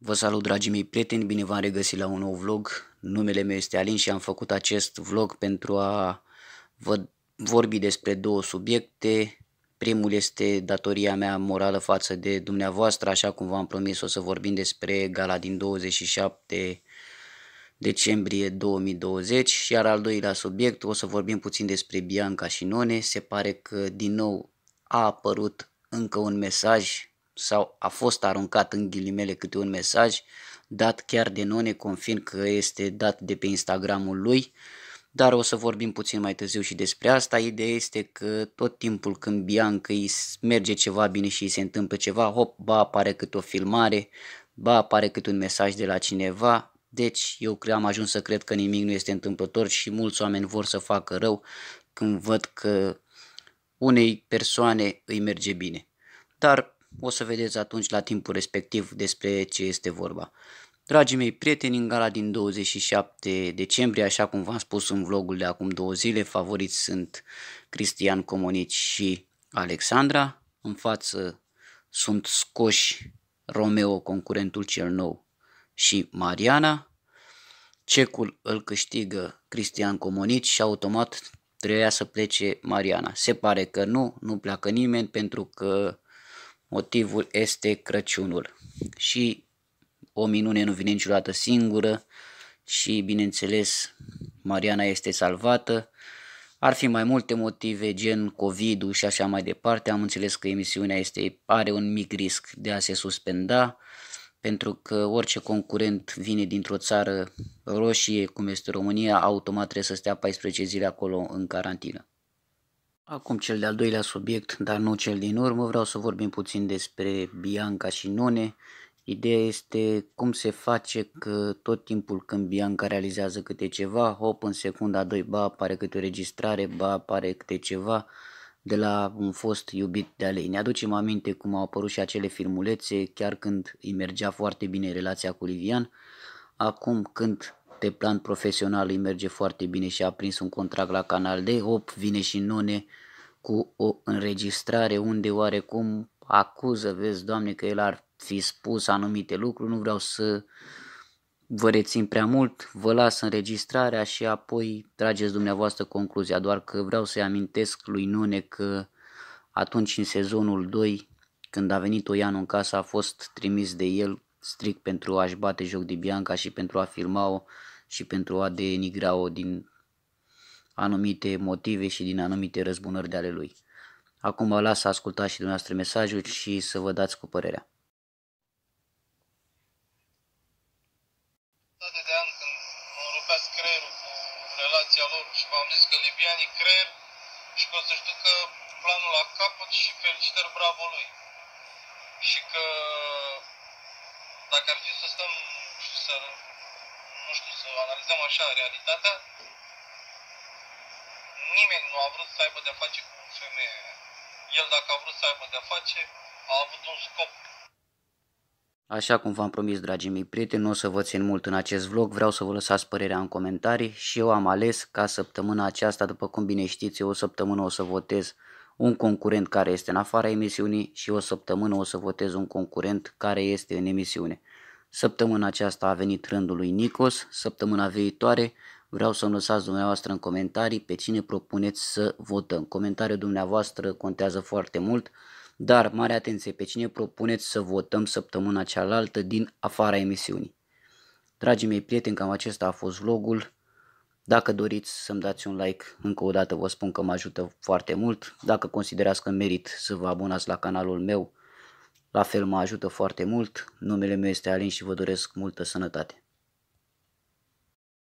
Vă salut dragii mei prieteni, bine v-am regăsit la un nou vlog. Numele meu este Alin și am făcut acest vlog pentru a vă vorbi despre două subiecte. Primul este datoria mea morală față de dumneavoastră, așa cum v-am promis o să vorbim despre gala din 27 decembrie 2020, iar al doilea subiect o să vorbim puțin despre Bianca și None. Se pare că din nou a apărut încă un mesaj sau a fost aruncat în ghilimele câte un mesaj dat chiar de None, confirm că este dat de pe Instagramul lui, dar o să vorbim puțin mai târziu și despre asta. Ideea este că tot timpul când Bianca îi merge ceva bine și îi se întâmplă ceva, hop, ba apare câte o filmare, ba apare câte un mesaj de la cineva, deci eu am ajuns să cred că nimic nu este întâmplător și mulți oameni vor să facă rău când văd că unei persoane îi merge bine. Dar o să vedeți atunci la timpul respectiv despre ce este vorba. Dragii mei prieteni, în gala din 27 decembrie, așa cum v-am spus în vlogul de acum două zile, favoriți sunt Cristian Comonici și Alexandra. În față sunt scoși Romeo, concurentul cel nou, și Mariana. Cecul îl câștigă Cristian Comonici și automat trebuia să plece Mariana. Se pare că nu, nu pleacă nimeni pentru că motivul este Crăciunul. Și o minune nu vine niciodată singură și bineînțeles Mariana este salvată. Ar fi mai multe motive, gen covid și așa mai departe. Am înțeles că emisiunea este, are un mic risc de a se suspenda pentru că orice concurent vine dintr-o țară roșie, cum este România, automat trebuie să stea 14 zile acolo în carantină. Acum cel de-al doilea subiect, dar nu cel din urmă, vreau să vorbim puțin despre Bianca și None. Ideea este cum se face că tot timpul când Bianca realizează câte ceva, hop, în secunda 2, ba apare câte o registrare, ba apare câte ceva, de la un fost iubit de-a Ne aducem aminte cum au apărut și acele filmulețe chiar când îi mergea foarte bine relația cu Livian. Acum când pe plan profesional îi merge foarte bine și a prins un contract la Canal D, hop, vine și None cu o înregistrare unde oarecum acuză, vezi, Doamne, că el ar fi spus anumite lucruri, nu vreau să uh, vă rețin prea mult, vă las înregistrarea și apoi trageți dumneavoastră concluzia, doar că vreau să-i amintesc lui Nune că atunci în sezonul 2, când a venit Oian în casă, a fost trimis de el strict pentru a-și bate joc de Bianca și pentru a filma-o și pentru a denigra-o din anumite motive și din anumite răzbunări de ale lui. Acum vă las să ascultați și dumneavoastră mesajul și să vă dați cu părerea. pompează creierul cu relația lor și v-am zis că libianii creier și că o să-și ducă planul la capăt și felicitări bravo lui. Și că dacă ar fi să stăm și să, nu știu, să analizăm așa realitatea, nimeni nu a vrut să aibă de-a face cu femeie. El dacă a vrut să aibă de-a face, a avut un scop Așa cum v-am promis, dragii mei prieteni, nu o să vă țin mult în acest vlog, vreau să vă lăsați părerea în comentarii și eu am ales ca săptămâna aceasta, după cum bine știți, eu o săptămână o să votez un concurent care este în afara emisiunii și o săptămână o să votez un concurent care este în emisiune. Săptămâna aceasta a venit rândul lui Nicos, săptămâna viitoare vreau să-mi lăsați dumneavoastră în comentarii pe cine propuneți să votăm. Comentariul dumneavoastră contează foarte mult dar, mare atenție, pe cine propuneți să votăm săptămâna cealaltă din afara emisiunii? Dragii mei prieteni, cam acesta a fost vlogul. Dacă doriți să-mi dați un like, încă o dată vă spun că mă ajută foarte mult. Dacă considerați că merit să vă abonați la canalul meu, la fel mă ajută foarte mult. Numele meu este Alin și vă doresc multă sănătate.